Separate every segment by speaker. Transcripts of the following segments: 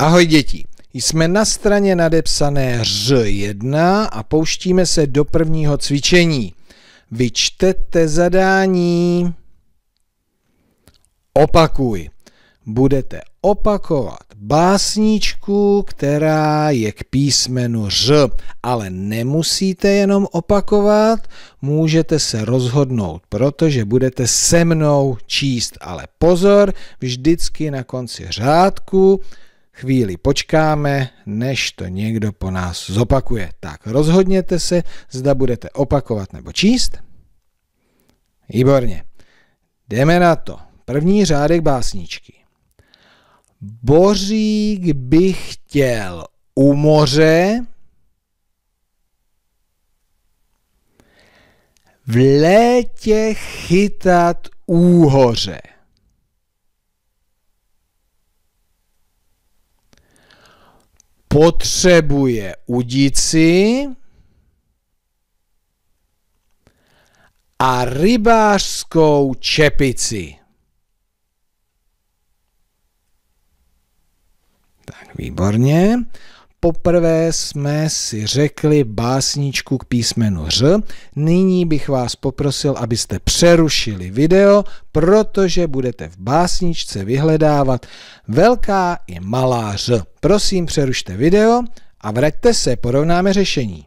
Speaker 1: Ahoj děti, jsme na straně nadepsané Ř1 a pouštíme se do prvního cvičení. Vyčtete zadání. Opakuj. Budete opakovat básničku, která je k písmenu Ř, ale nemusíte jenom opakovat, můžete se rozhodnout, protože budete se mnou číst. Ale pozor, vždycky na konci řádku chvíli počkáme, než to někdo po nás zopakuje. Tak rozhodněte se, zda budete opakovat nebo číst. Výborně. Jdeme na to. První řádek básničky. Bořík bych chtěl u moře, v létě chytat úhoře. potřebuje udici a rybářskou čepici. Tak, výborně. Poprvé jsme si řekli básničku k písmenu Ř. Nyní bych vás poprosil, abyste přerušili video, protože budete v básničce vyhledávat velká i malá Ř. Prosím, přerušte video a vraťte se, porovnáme řešení.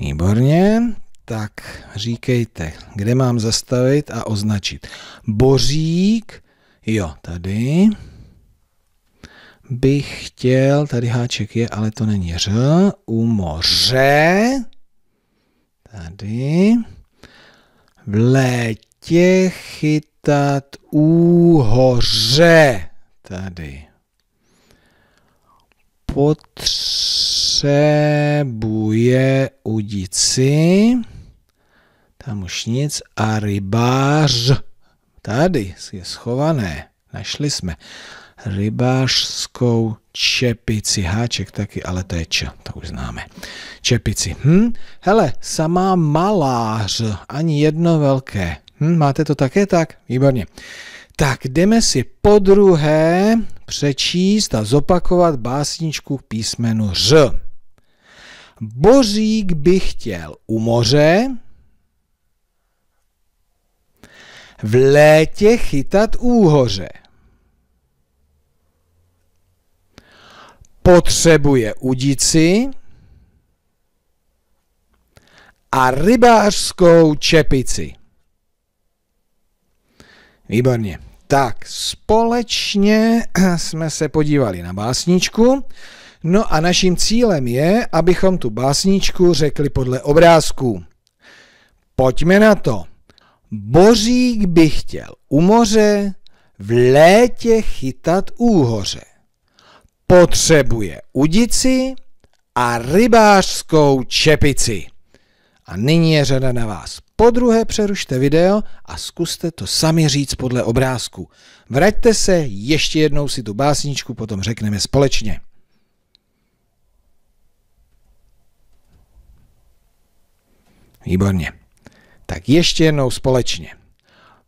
Speaker 1: Výborně, tak říkejte, kde mám zastavit a označit. Bořík, jo, tady bych chtěl, tady háček je, ale to není ř, u moře, tady, v létě chytat hoře, tady. Potřebuje udici. Tam už nic. A rybář. Tady je schované. Našli jsme rybářskou čepici, háček taky, ale to je č, to už známe. Čepici. Hm? Hele, samá malář, ani jedno velké. Hm? Máte to také tak? Výborně. Tak jdeme si po druhé přečíst a zopakovat básničku k písmenu Ř. Bořík by chtěl u moře, v létě chytat úhoře. Potřebuje udici a rybářskou čepici. Výborně. Tak, společně jsme se podívali na básničku. No a naším cílem je, abychom tu básničku řekli podle obrázků. Pojďme na to. Bořík by chtěl u moře v létě chytat úhoře. Potřebuje udici a rybářskou čepici. A nyní je řada na vás. Po druhé přerušte video a zkuste to sami říct podle obrázku. Vraťte se, ještě jednou si tu básničku potom řekneme společně. Výborně ještě jednou společně.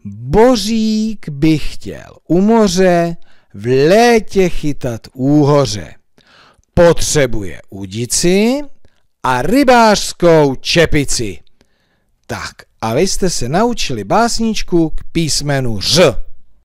Speaker 1: Bořík by chtěl u moře v létě chytat úhoře. Potřebuje udici a rybářskou čepici. Tak a vy jste se naučili básničku k písmenu Ž.